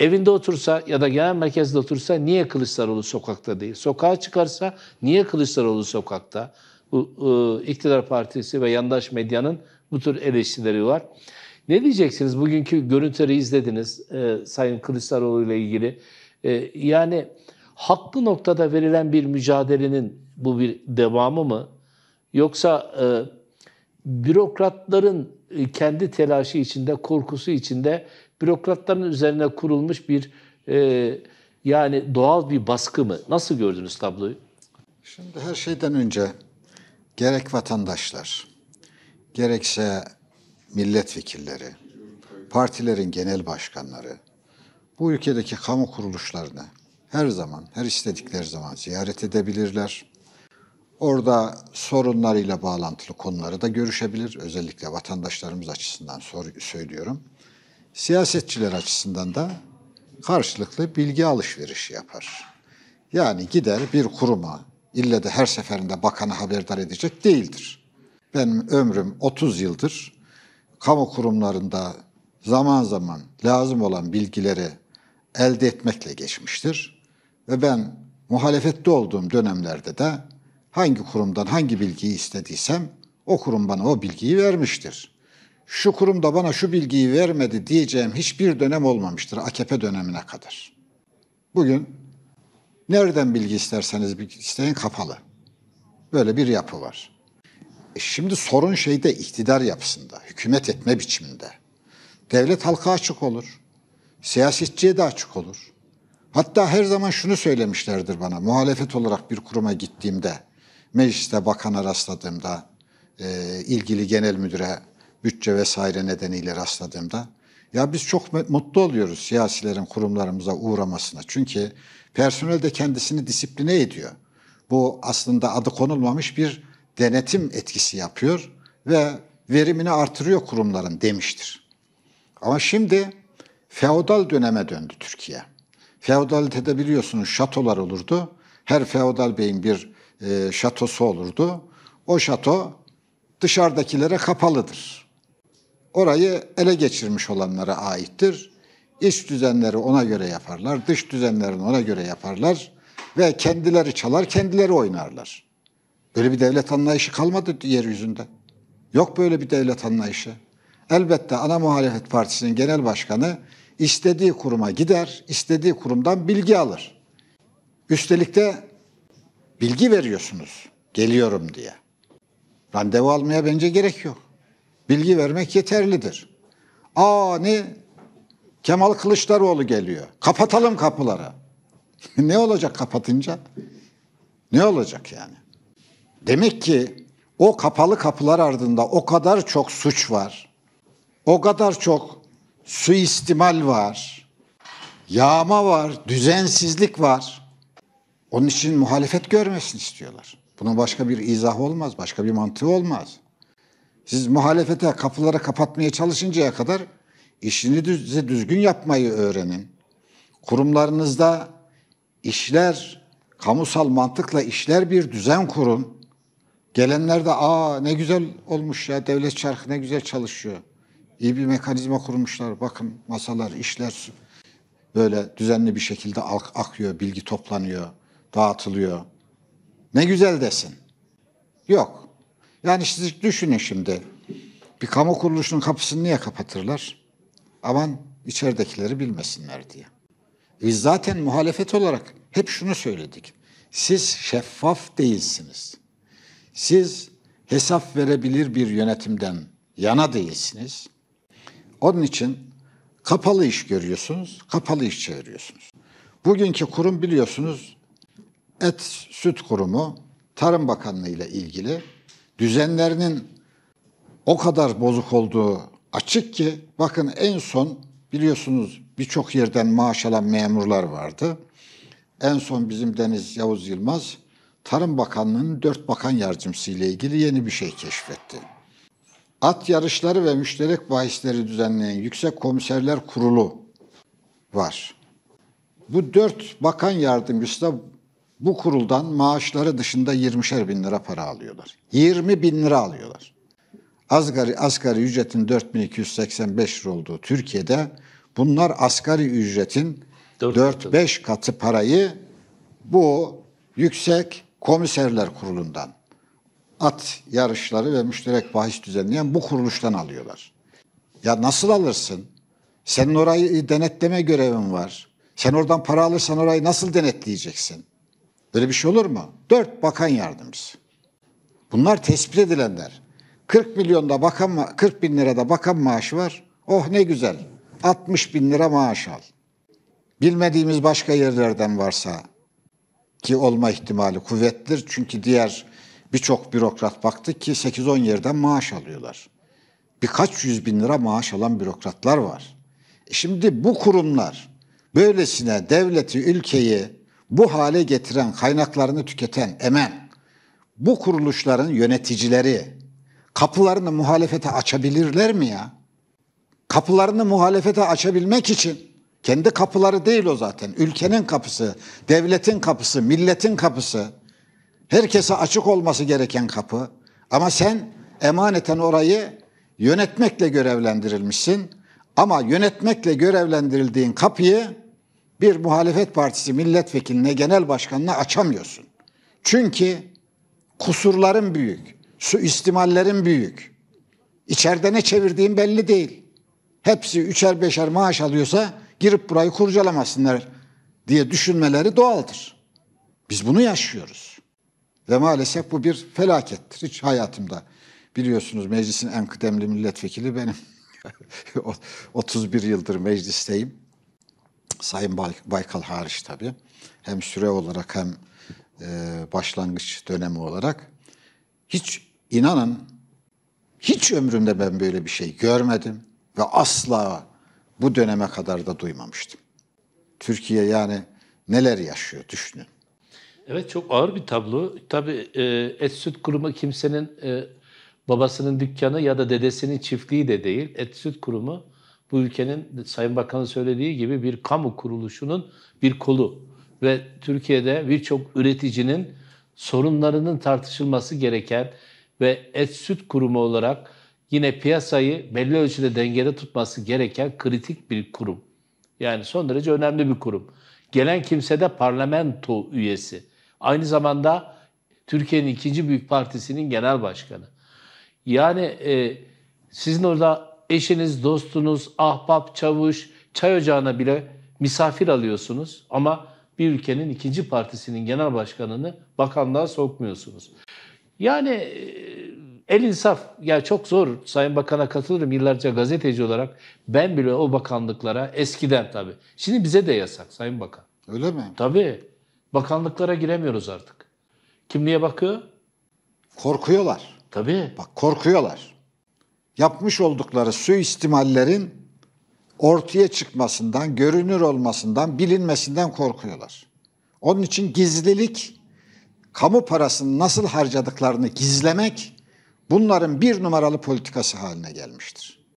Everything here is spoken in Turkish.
Evinde otursa ya da genel merkezde otursa niye Kılıçdaroğlu sokakta değil? Sokağa çıkarsa niye Kılıçdaroğlu sokakta? Bu e, iktidar partisi ve yandaş medyanın bu tür eleştirileri var. Ne diyeceksiniz? Bugünkü görüntüleri izlediniz e, Sayın Kılıçdaroğlu ile ilgili. E, yani haklı noktada verilen bir mücadelenin bu bir devamı mı? Yoksa e, bürokratların kendi telaşı içinde, korkusu içinde bürokratların üzerine kurulmuş bir e, yani doğal bir baskı mı? Nasıl gördünüz tabloyu? Şimdi her şeyden önce gerek vatandaşlar, gerekse milletvekilleri, partilerin genel başkanları, bu ülkedeki kamu kuruluşlarını her zaman, her istedikleri zaman ziyaret edebilirler. Orada sorunlarıyla bağlantılı konuları da görüşebilir. Özellikle vatandaşlarımız açısından sor- söylüyorum siyasetçiler açısından da karşılıklı bilgi alışverişi yapar. Yani gider bir kuruma, ille de her seferinde bakanı haberdar edecek değildir. Benim ömrüm 30 yıldır kamu kurumlarında zaman zaman lazım olan bilgileri elde etmekle geçmiştir. Ve ben muhalefette olduğum dönemlerde de hangi kurumdan hangi bilgiyi istediysem o kurum bana o bilgiyi vermiştir şu kurum da bana şu bilgiyi vermedi diyeceğim hiçbir dönem olmamıştır AKP dönemine kadar. Bugün nereden bilgi isterseniz isteyin kapalı. Böyle bir yapı var. E şimdi sorun şeyde iktidar yapısında, hükümet etme biçiminde. Devlet halka açık olur. Siyasetçiye de açık olur. Hatta her zaman şunu söylemişlerdir bana muhalefet olarak bir kuruma gittiğimde, mecliste bakana rastladığımda, e, ilgili genel müdüre bütçe vesaire nedeniyle rastladığımda ya biz çok mutlu oluyoruz siyasilerin kurumlarımıza uğramasına. Çünkü personel de kendisini disipline ediyor. Bu aslında adı konulmamış bir denetim etkisi yapıyor ve verimini artırıyor kurumların demiştir. Ama şimdi feodal döneme döndü Türkiye. Feodalitede biliyorsunuz şatolar olurdu. Her feodal beyin bir e, şatosu olurdu. O şato dışarıdakilere kapalıdır orayı ele geçirmiş olanlara aittir. İç düzenleri ona göre yaparlar, dış düzenlerini ona göre yaparlar ve kendileri çalar, kendileri oynarlar. Böyle bir devlet anlayışı kalmadı yeryüzünde. Yok böyle bir devlet anlayışı. Elbette ana muhalefet partisinin genel başkanı istediği kuruma gider, istediği kurumdan bilgi alır. Üstelik de bilgi veriyorsunuz geliyorum diye. Randevu almaya bence gerek yok bilgi vermek yeterlidir. Ani Kemal Kılıçdaroğlu geliyor. Kapatalım kapıları. ne olacak kapatınca? Ne olacak yani? Demek ki o kapalı kapılar ardında o kadar çok suç var. O kadar çok suistimal var. Yağma var, düzensizlik var. Onun için muhalefet görmesin istiyorlar. Bunun başka bir izah olmaz, başka bir mantığı olmaz. Siz muhalefete kapıları kapatmaya çalışıncaya kadar işinizi düzgün yapmayı öğrenin. Kurumlarınızda işler, kamusal mantıkla işler bir düzen kurun. Gelenler de aa ne güzel olmuş ya devlet çarkı ne güzel çalışıyor. İyi bir mekanizma kurmuşlar. Bakın masalar, işler böyle düzenli bir şekilde akıyor, bilgi toplanıyor, dağıtılıyor. Ne güzel desin. Yok. Yani siz düşünün şimdi. Bir kamu kuruluşunun kapısını niye kapatırlar? Aman içeridekileri bilmesinler diye. Biz e zaten muhalefet olarak hep şunu söyledik. Siz şeffaf değilsiniz. Siz hesap verebilir bir yönetimden yana değilsiniz. Onun için kapalı iş görüyorsunuz, kapalı iş çeviriyorsunuz. Bugünkü kurum biliyorsunuz et süt kurumu Tarım Bakanlığı ile ilgili düzenlerinin o kadar bozuk olduğu açık ki bakın en son biliyorsunuz birçok yerden maaş alan memurlar vardı. En son bizim Deniz Yavuz Yılmaz Tarım Bakanlığı'nın dört bakan yardımcısı ile ilgili yeni bir şey keşfetti. At yarışları ve müşterek bahisleri düzenleyen Yüksek Komiserler Kurulu var. Bu dört bakan yardımcısı da bu kuruldan maaşları dışında 20'şer bin lira para alıyorlar. 20 bin lira alıyorlar. Asgari, asgari ücretin 4285 lira olduğu Türkiye'de bunlar asgari ücretin 4-5 katı parayı bu yüksek komiserler kurulundan at yarışları ve müşterek bahis düzenleyen bu kuruluştan alıyorlar. Ya nasıl alırsın? Senin orayı denetleme görevin var. Sen oradan para alırsan orayı nasıl denetleyeceksin? Böyle bir şey olur mu? Dört bakan yardımcısı. Bunlar tespit edilenler. 40 milyonda bakan 40 bin lirada bakan maaşı var. Oh ne güzel. 60 bin lira maaş al. Bilmediğimiz başka yerlerden varsa ki olma ihtimali kuvvetlidir. Çünkü diğer birçok bürokrat baktık ki 8-10 yerden maaş alıyorlar. Birkaç yüz bin lira maaş alan bürokratlar var. E şimdi bu kurumlar böylesine devleti, ülkeyi bu hale getiren, kaynaklarını tüketen, emen, bu kuruluşların yöneticileri kapılarını muhalefete açabilirler mi ya? Kapılarını muhalefete açabilmek için kendi kapıları değil o zaten. Ülkenin kapısı, devletin kapısı, milletin kapısı. Herkese açık olması gereken kapı. Ama sen emaneten orayı yönetmekle görevlendirilmişsin. Ama yönetmekle görevlendirildiğin kapıyı bir muhalefet partisi milletvekiline, genel başkanına açamıyorsun. Çünkü kusurların büyük, suistimallerin büyük. İçeride ne çevirdiğin belli değil. Hepsi üçer beşer maaş alıyorsa girip burayı kurcalamasınlar diye düşünmeleri doğaldır. Biz bunu yaşıyoruz. Ve maalesef bu bir felakettir. Hiç hayatımda biliyorsunuz meclisin en kıdemli milletvekili benim. 31 yıldır meclisteyim. Sayın Baykal hariç tabii hem süre olarak hem e, başlangıç dönemi olarak hiç inanın hiç ömrümde ben böyle bir şey görmedim ve asla bu döneme kadar da duymamıştım. Türkiye yani neler yaşıyor düşünün. Evet çok ağır bir tablo. Tabii e, et süt kurumu kimsenin e, babasının dükkanı ya da dedesinin çiftliği de değil. Et süt kurumu bu ülkenin Sayın Bakan'ın söylediği gibi bir kamu kuruluşunun bir kolu ve Türkiye'de birçok üreticinin sorunlarının tartışılması gereken ve et süt kurumu olarak yine piyasayı belli ölçüde dengede tutması gereken kritik bir kurum. Yani son derece önemli bir kurum. Gelen kimse de parlamento üyesi. Aynı zamanda Türkiye'nin ikinci büyük partisinin genel başkanı. Yani e, sizin orada eşiniz, dostunuz, ahbap, çavuş, çay ocağına bile misafir alıyorsunuz ama bir ülkenin ikinci partisinin genel başkanını bakanlığa sokmuyorsunuz. Yani e, el insaf ya çok zor Sayın Bakan'a katılırım yıllarca gazeteci olarak ben bile o bakanlıklara eskiden tabii. Şimdi bize de yasak Sayın Bakan. Öyle mi? Tabii. Bakanlıklara giremiyoruz artık. Kimliğe bakıyor? Korkuyorlar. Tabii. Bak korkuyorlar yapmış oldukları suistimallerin ortaya çıkmasından, görünür olmasından, bilinmesinden korkuyorlar. Onun için gizlilik, kamu parasını nasıl harcadıklarını gizlemek bunların bir numaralı politikası haline gelmiştir.